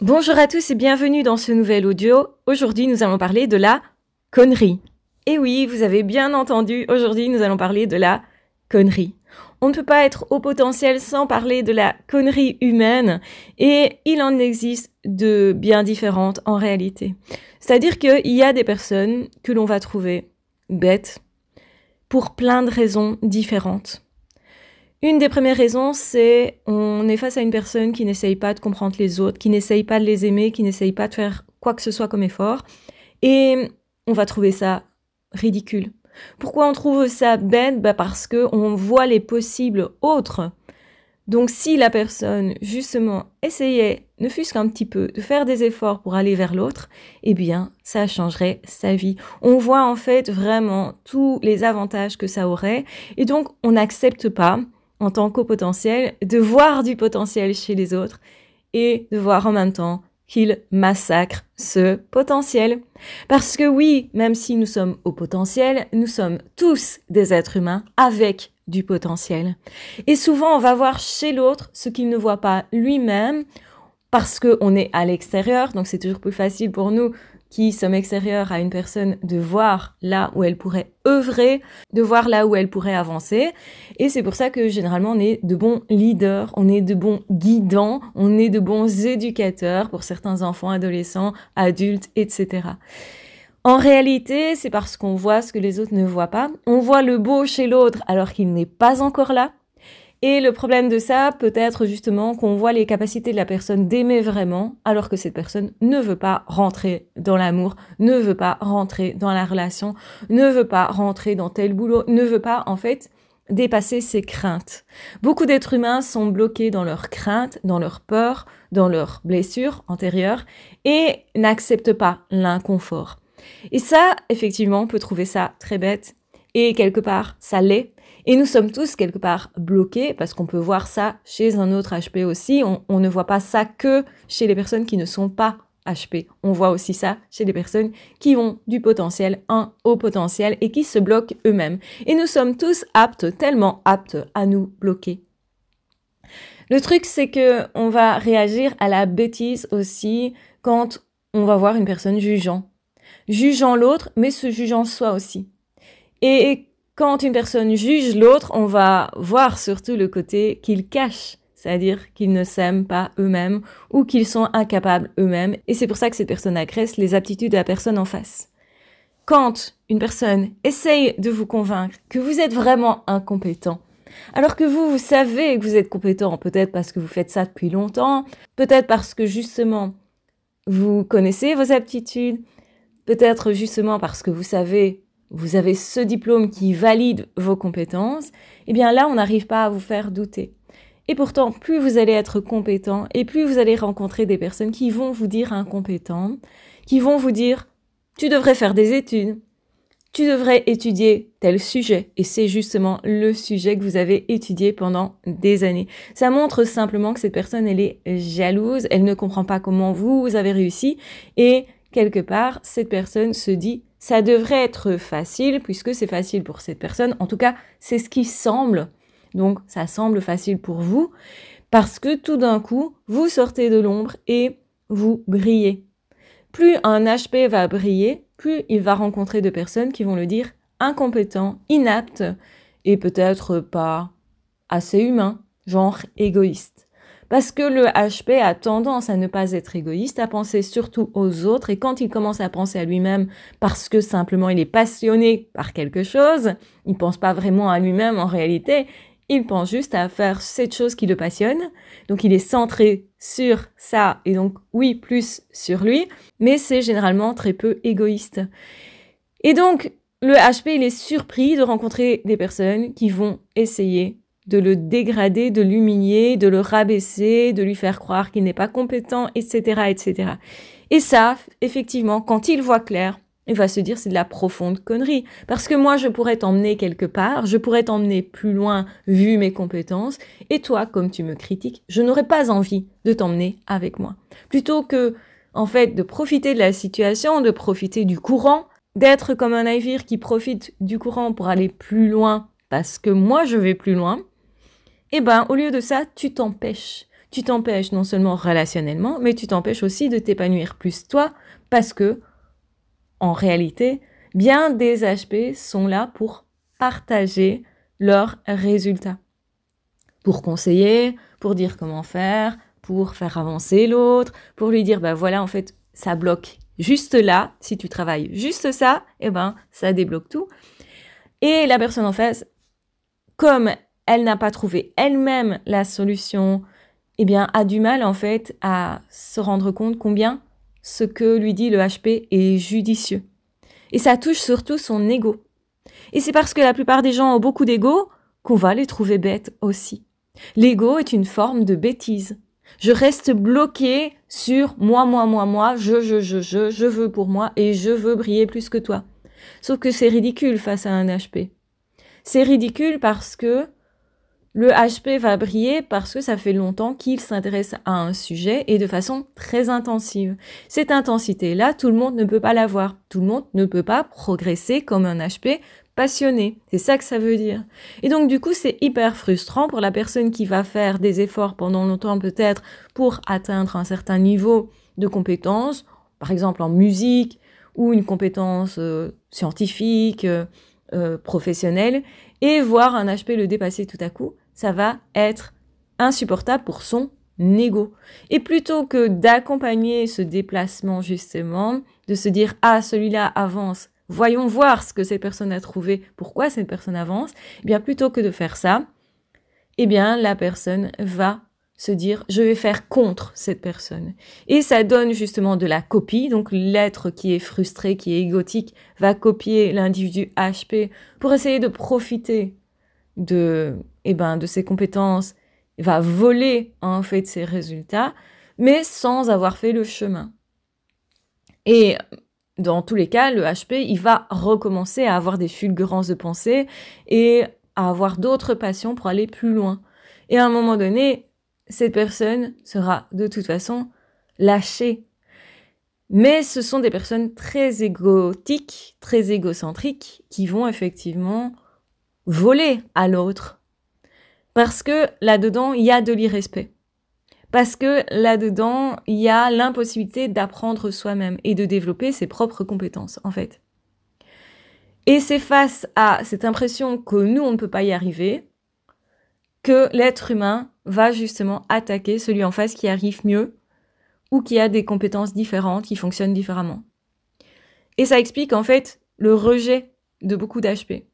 Bonjour à tous et bienvenue dans ce nouvel audio. Aujourd'hui, nous allons parler de la connerie. Et eh oui, vous avez bien entendu, aujourd'hui, nous allons parler de la connerie. On ne peut pas être au potentiel sans parler de la connerie humaine et il en existe de bien différentes en réalité. C'est-à-dire qu'il y a des personnes que l'on va trouver bêtes pour plein de raisons différentes. Une des premières raisons, c'est on est face à une personne qui n'essaye pas de comprendre les autres, qui n'essaye pas de les aimer, qui n'essaye pas de faire quoi que ce soit comme effort. Et on va trouver ça ridicule. Pourquoi on trouve ça bête bah Parce qu'on voit les possibles autres. Donc si la personne, justement, essayait, ne fût-ce qu'un petit peu, de faire des efforts pour aller vers l'autre, eh bien, ça changerait sa vie. On voit en fait vraiment tous les avantages que ça aurait, et donc on n'accepte pas en tant qu'au-potentiel, de voir du potentiel chez les autres et de voir en même temps qu'il massacre ce potentiel. Parce que oui, même si nous sommes au potentiel, nous sommes tous des êtres humains avec du potentiel. Et souvent, on va voir chez l'autre ce qu'il ne voit pas lui-même parce qu'on est à l'extérieur, donc c'est toujours plus facile pour nous qui sommes extérieurs à une personne de voir là où elle pourrait œuvrer, de voir là où elle pourrait avancer. Et c'est pour ça que généralement on est de bons leaders, on est de bons guidants, on est de bons éducateurs pour certains enfants, adolescents, adultes, etc. En réalité, c'est parce qu'on voit ce que les autres ne voient pas. On voit le beau chez l'autre alors qu'il n'est pas encore là. Et le problème de ça peut être justement qu'on voit les capacités de la personne d'aimer vraiment, alors que cette personne ne veut pas rentrer dans l'amour, ne veut pas rentrer dans la relation, ne veut pas rentrer dans tel boulot, ne veut pas en fait dépasser ses craintes. Beaucoup d'êtres humains sont bloqués dans leurs craintes, dans leurs peurs, dans leurs blessures antérieures et n'acceptent pas l'inconfort. Et ça, effectivement, on peut trouver ça très bête et quelque part, ça l'est et nous sommes tous quelque part bloqués parce qu'on peut voir ça chez un autre HP aussi. On, ne voit pas ça que chez les personnes qui ne sont pas HP. On voit aussi ça chez les personnes qui ont du potentiel, un haut potentiel et qui se bloquent eux-mêmes. Et nous sommes tous aptes, tellement aptes à nous bloquer. Le truc, c'est que on va réagir à la bêtise aussi quand on va voir une personne jugeant. Jugeant l'autre, mais se jugeant soi aussi. Et quand une personne juge l'autre, on va voir surtout le côté qu'il cache, c'est-à-dire qu'ils ne s'aiment pas eux-mêmes ou qu'ils sont incapables eux-mêmes, et c'est pour ça que cette personne agresse les aptitudes de la personne en face. Quand une personne essaye de vous convaincre que vous êtes vraiment incompétent, alors que vous, vous savez que vous êtes compétent, peut-être parce que vous faites ça depuis longtemps, peut-être parce que justement, vous connaissez vos aptitudes, peut-être justement parce que vous savez vous avez ce diplôme qui valide vos compétences, eh bien là, on n'arrive pas à vous faire douter. Et pourtant, plus vous allez être compétent et plus vous allez rencontrer des personnes qui vont vous dire incompétent, qui vont vous dire tu devrais faire des études, tu devrais étudier tel sujet. Et c'est justement le sujet que vous avez étudié pendant des années. Ça montre simplement que cette personne, elle est jalouse, elle ne comprend pas comment vous, vous avez réussi et quelque part, cette personne se dit ça devrait être facile puisque c'est facile pour cette personne. En tout cas, c'est ce qui semble. Donc, ça semble facile pour vous parce que tout d'un coup, vous sortez de l'ombre et vous brillez. Plus un HP va briller, plus il va rencontrer de personnes qui vont le dire incompétent, inapte et peut-être pas assez humain, genre égoïste. Parce que le HP a tendance à ne pas être égoïste, à penser surtout aux autres, et quand il commence à penser à lui-même parce que simplement il est passionné par quelque chose, il pense pas vraiment à lui-même en réalité, il pense juste à faire cette chose qui le passionne. Donc il est centré sur ça et donc oui, plus sur lui, mais c'est généralement très peu égoïste. Et donc le HP, il est surpris de rencontrer des personnes qui vont essayer de le dégrader, de l'humilier, de le rabaisser, de lui faire croire qu'il n'est pas compétent, etc., etc. Et ça, effectivement, quand il voit clair, il va se dire c'est de la profonde connerie. Parce que moi, je pourrais t'emmener quelque part, je pourrais t'emmener plus loin vu mes compétences, et toi, comme tu me critiques, je n'aurais pas envie de t'emmener avec moi. Plutôt que, en fait, de profiter de la situation, de profiter du courant, d'être comme un navire qui profite du courant pour aller plus loin parce que moi je vais plus loin, eh ben, au lieu de ça, tu t'empêches. Tu t'empêches non seulement relationnellement, mais tu t'empêches aussi de t'épanouir plus toi, parce que, en réalité, bien des HP sont là pour partager leurs résultats. Pour conseiller, pour dire comment faire, pour faire avancer l'autre, pour lui dire, bah voilà, en fait, ça bloque juste là. Si tu travailles juste ça, eh ben, ça débloque tout. Et la personne en face, comme elle n'a pas trouvé elle-même la solution, eh bien, a du mal en fait à se rendre compte combien ce que lui dit le HP est judicieux. Et ça touche surtout son ego. Et c'est parce que la plupart des gens ont beaucoup d'ego qu'on va les trouver bêtes aussi. L'ego est une forme de bêtise. Je reste bloqué sur moi, moi, moi, moi, je, je, je, je, je veux pour moi et je veux briller plus que toi. Sauf que c'est ridicule face à un HP. C'est ridicule parce que le HP va briller parce que ça fait longtemps qu'il s'intéresse à un sujet et de façon très intensive. Cette intensité-là, tout le monde ne peut pas l'avoir. Tout le monde ne peut pas progresser comme un HP passionné. C'est ça que ça veut dire. Et donc du coup, c'est hyper frustrant pour la personne qui va faire des efforts pendant longtemps peut-être pour atteindre un certain niveau de compétence, par exemple en musique ou une compétence euh, scientifique, euh, euh, professionnelle, et voir un HP le dépasser tout à coup ça va être insupportable pour son ego. Et plutôt que d'accompagner ce déplacement justement, de se dire ah celui-là avance, voyons voir ce que cette personne a trouvé, pourquoi cette personne avance, eh bien plutôt que de faire ça, eh bien la personne va se dire je vais faire contre cette personne. Et ça donne justement de la copie, donc l'être qui est frustré, qui est égotique, va copier l'individu HP pour essayer de profiter de, eh ben, de ses compétences, va voler hein, en fait ses résultats, mais sans avoir fait le chemin. Et dans tous les cas, le HP, il va recommencer à avoir des fulgurances de pensée et à avoir d'autres passions pour aller plus loin. Et à un moment donné, cette personne sera de toute façon lâchée. Mais ce sont des personnes très égotiques, très égocentriques, qui vont effectivement voler à l'autre. Parce que là-dedans, il y a de l'irrespect. Parce que là-dedans, il y a l'impossibilité d'apprendre soi-même et de développer ses propres compétences, en fait. Et c'est face à cette impression que nous, on ne peut pas y arriver, que l'être humain va justement attaquer celui en face qui arrive mieux ou qui a des compétences différentes, qui fonctionnent différemment. Et ça explique en fait le rejet de beaucoup d'HP.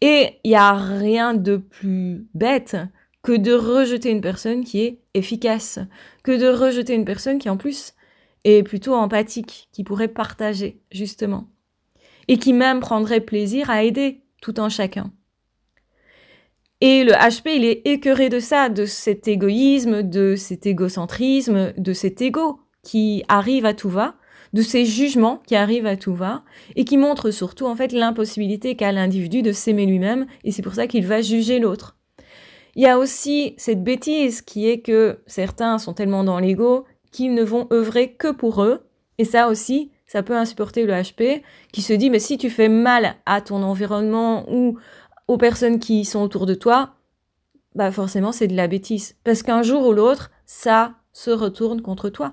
Et il n'y a rien de plus bête que de rejeter une personne qui est efficace, que de rejeter une personne qui en plus est plutôt empathique, qui pourrait partager justement, et qui même prendrait plaisir à aider tout en chacun. Et le HP, il est écœuré de ça, de cet égoïsme, de cet égocentrisme, de cet ego qui arrive à tout va de ces jugements qui arrivent à tout va et qui montrent surtout en fait l'impossibilité qu'a l'individu de s'aimer lui-même et c'est pour ça qu'il va juger l'autre. Il y a aussi cette bêtise qui est que certains sont tellement dans l'ego qu'ils ne vont œuvrer que pour eux et ça aussi ça peut insupporter le HP qui se dit mais si tu fais mal à ton environnement ou aux personnes qui sont autour de toi, bah forcément c'est de la bêtise parce qu'un jour ou l'autre ça se retourne contre toi.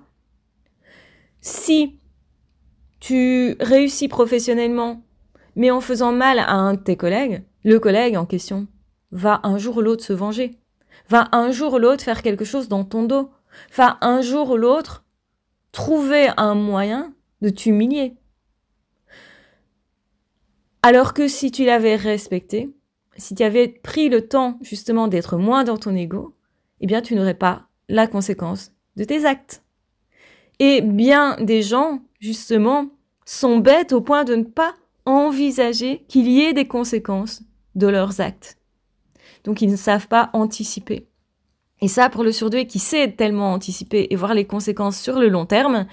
Si tu réussis professionnellement, mais en faisant mal à un de tes collègues, le collègue en question va un jour ou l'autre se venger, va un jour ou l'autre faire quelque chose dans ton dos, va un jour ou l'autre trouver un moyen de t'humilier. Alors que si tu l'avais respecté, si tu avais pris le temps justement d'être moins dans ton ego, eh bien tu n'aurais pas la conséquence de tes actes. Et bien des gens, justement, sont bêtes au point de ne pas envisager qu'il y ait des conséquences de leurs actes. Donc ils ne savent pas anticiper. Et ça, pour le surdoué qui sait tellement anticiper et voir les conséquences sur le long terme,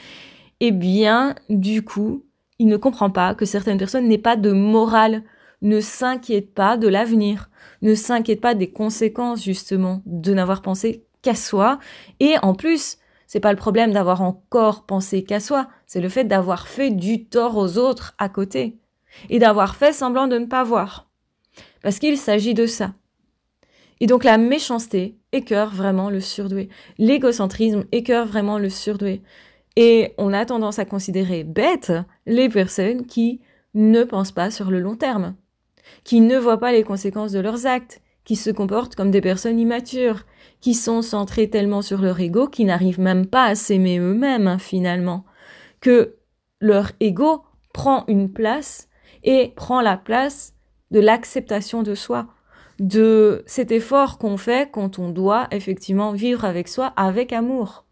eh bien, du coup, il ne comprend pas que certaines personnes n'aient pas de morale, ne s'inquiètent pas de l'avenir, ne s'inquiètent pas des conséquences, justement, de n'avoir pensé qu'à soi. Et en plus, c'est pas le problème d'avoir encore pensé qu'à soi, c'est le fait d'avoir fait du tort aux autres à côté et d'avoir fait semblant de ne pas voir. Parce qu'il s'agit de ça. Et donc la méchanceté écœure vraiment le surdoué. L'égocentrisme écœure vraiment le surdoué. Et on a tendance à considérer bêtes les personnes qui ne pensent pas sur le long terme, qui ne voient pas les conséquences de leurs actes, qui se comportent comme des personnes immatures, qui sont centrées tellement sur leur ego qu'ils n'arrivent même pas à s'aimer eux-mêmes hein, finalement que leur ego prend une place et prend la place de l'acceptation de soi, de cet effort qu'on fait quand on doit effectivement vivre avec soi avec amour.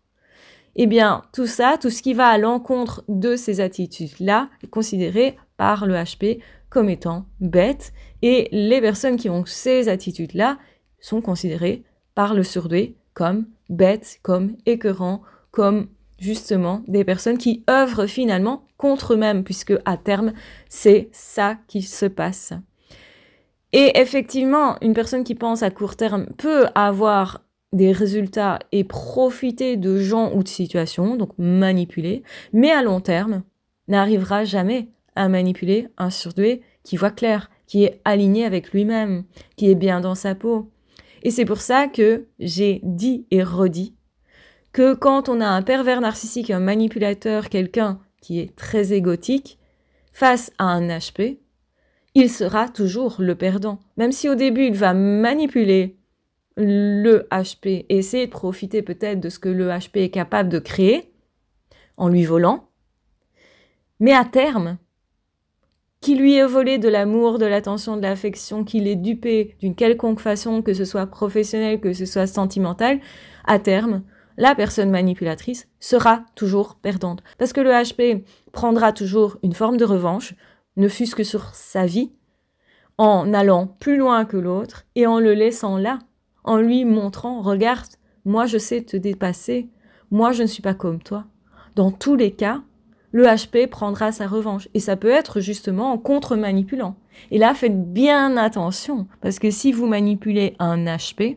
Eh bien, tout ça, tout ce qui va à l'encontre de ces attitudes-là, est considéré par le HP comme étant bête, et les personnes qui ont ces attitudes-là sont considérées par le surdoué comme bêtes, comme écœurant, comme justement des personnes qui œuvrent finalement contre eux-mêmes, puisque à terme, c'est ça qui se passe. Et effectivement, une personne qui pense à court terme peut avoir des résultats et profiter de gens ou de situations, donc manipuler, mais à long terme, n'arrivera jamais à manipuler un surdoué qui voit clair, qui est aligné avec lui-même, qui est bien dans sa peau. Et c'est pour ça que j'ai dit et redit que quand on a un pervers narcissique, un manipulateur, quelqu'un qui est très égotique, face à un HP, il sera toujours le perdant. Même si au début il va manipuler le HP, essayer de profiter peut-être de ce que le HP est capable de créer en lui volant, mais à terme, qui lui est volé de l'amour, de l'attention, de l'affection, qu'il ait dupé d'une quelconque façon, que ce soit professionnel, que ce soit sentimental, à terme, la personne manipulatrice sera toujours perdante. Parce que le HP prendra toujours une forme de revanche, ne fût-ce que sur sa vie, en allant plus loin que l'autre et en le laissant là, en lui montrant, regarde, moi je sais te dépasser, moi je ne suis pas comme toi. Dans tous les cas, le HP prendra sa revanche. Et ça peut être justement en contre-manipulant. Et là, faites bien attention, parce que si vous manipulez un HP,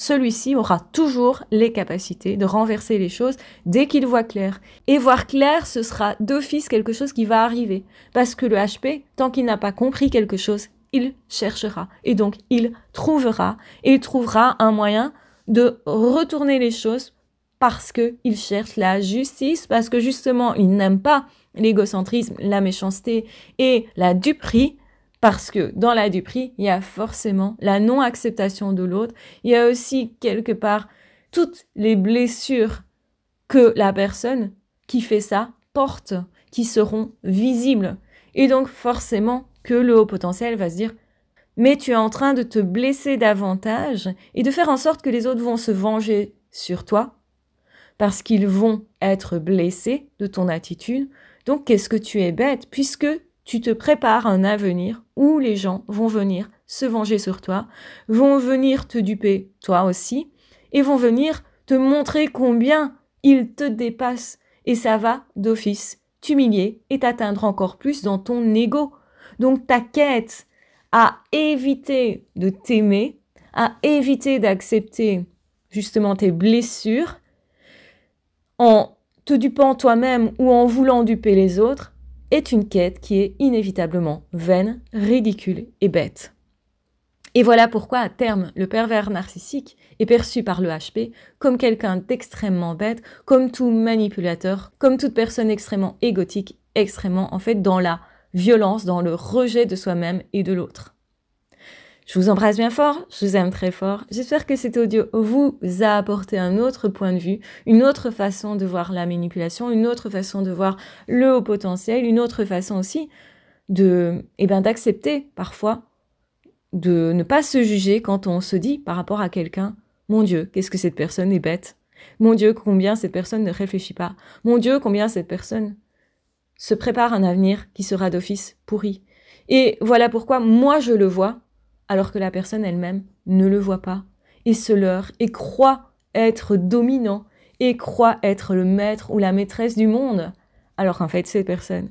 celui-ci aura toujours les capacités de renverser les choses dès qu'il voit clair. Et voir clair, ce sera d'office quelque chose qui va arriver. Parce que le HP, tant qu'il n'a pas compris quelque chose, il cherchera. Et donc, il trouvera. Et il trouvera un moyen de retourner les choses parce qu'il cherche la justice, parce que justement, il n'aime pas l'égocentrisme, la méchanceté et la duperie. Parce que dans la duperie, il y a forcément la non-acceptation de l'autre. Il y a aussi quelque part toutes les blessures que la personne qui fait ça porte, qui seront visibles. Et donc forcément que le haut potentiel va se dire mais tu es en train de te blesser davantage et de faire en sorte que les autres vont se venger sur toi parce qu'ils vont être blessés de ton attitude. Donc qu'est-ce que tu es bête puisque tu te prépares un avenir où les gens vont venir se venger sur toi, vont venir te duper toi aussi, et vont venir te montrer combien ils te dépassent, et ça va d'office t'humilier et t'atteindre encore plus dans ton ego. Donc ta quête à éviter de t'aimer, à éviter d'accepter justement tes blessures, en te dupant toi-même ou en voulant duper les autres, est une quête qui est inévitablement vaine, ridicule et bête. Et voilà pourquoi, à terme, le pervers narcissique est perçu par le HP comme quelqu'un d'extrêmement bête, comme tout manipulateur, comme toute personne extrêmement égotique, extrêmement en fait dans la violence, dans le rejet de soi-même et de l'autre. Je vous embrasse bien fort, je vous aime très fort. J'espère que cet audio vous a apporté un autre point de vue, une autre façon de voir la manipulation, une autre façon de voir le haut potentiel, une autre façon aussi de, eh ben, d'accepter parfois de ne pas se juger quand on se dit par rapport à quelqu'un, mon Dieu, qu'est-ce que cette personne est bête. Mon Dieu, combien cette personne ne réfléchit pas. Mon Dieu, combien cette personne se prépare un avenir qui sera d'office pourri. Et voilà pourquoi moi je le vois alors que la personne elle-même ne le voit pas et se leurre et croit être dominant et croit être le maître ou la maîtresse du monde, alors qu'en fait cette personne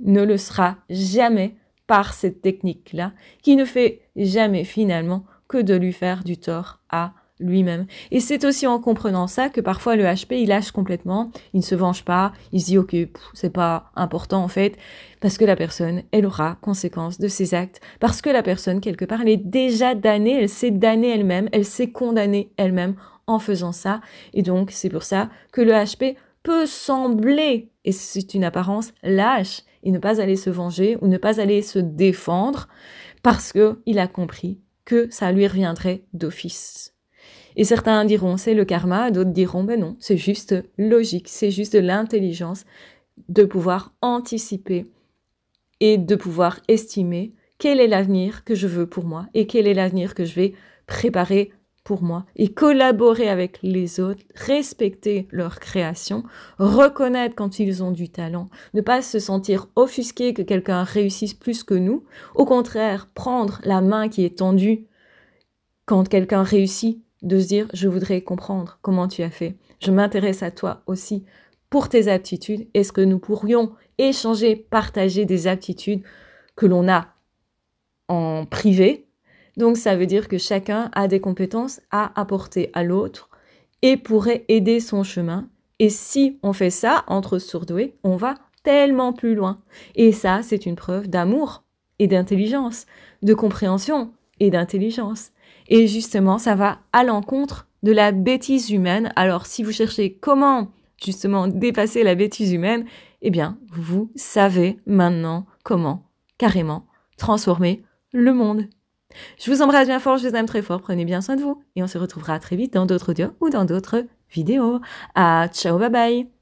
ne le sera jamais par cette technique-là, qui ne fait jamais finalement que de lui faire du tort à lui-même. Et c'est aussi en comprenant ça que parfois le HP, il lâche complètement, il ne se venge pas, il se dit ok, c'est pas important en fait, parce que la personne, elle aura conséquence de ses actes, parce que la personne, quelque part, elle est déjà damnée, elle s'est damnée elle-même, elle s'est condamnée elle-même en faisant ça. Et donc, c'est pour ça que le HP peut sembler, et c'est une apparence, lâche, et ne pas aller se venger ou ne pas aller se défendre, parce qu'il a compris que ça lui reviendrait d'office. Et certains diront c'est le karma, d'autres diront ben non, c'est juste logique, c'est juste de l'intelligence de pouvoir anticiper et de pouvoir estimer quel est l'avenir que je veux pour moi et quel est l'avenir que je vais préparer pour moi et collaborer avec les autres, respecter leur création, reconnaître quand ils ont du talent, ne pas se sentir offusqué que quelqu'un réussisse plus que nous, au contraire, prendre la main qui est tendue quand quelqu'un réussit de se dire je voudrais comprendre comment tu as fait. Je m'intéresse à toi aussi pour tes aptitudes. Est-ce que nous pourrions échanger, partager des aptitudes que l'on a en privé Donc ça veut dire que chacun a des compétences à apporter à l'autre et pourrait aider son chemin. Et si on fait ça entre sourdoués, on va tellement plus loin. Et ça, c'est une preuve d'amour et d'intelligence, de compréhension et d'intelligence. Et justement, ça va à l'encontre de la bêtise humaine. Alors si vous cherchez comment justement dépasser la bêtise humaine, eh bien, vous savez maintenant comment carrément transformer le monde. Je vous embrasse bien fort, je vous aime très fort, prenez bien soin de vous et on se retrouvera très vite dans d'autres audios ou dans d'autres vidéos. À ciao, bye bye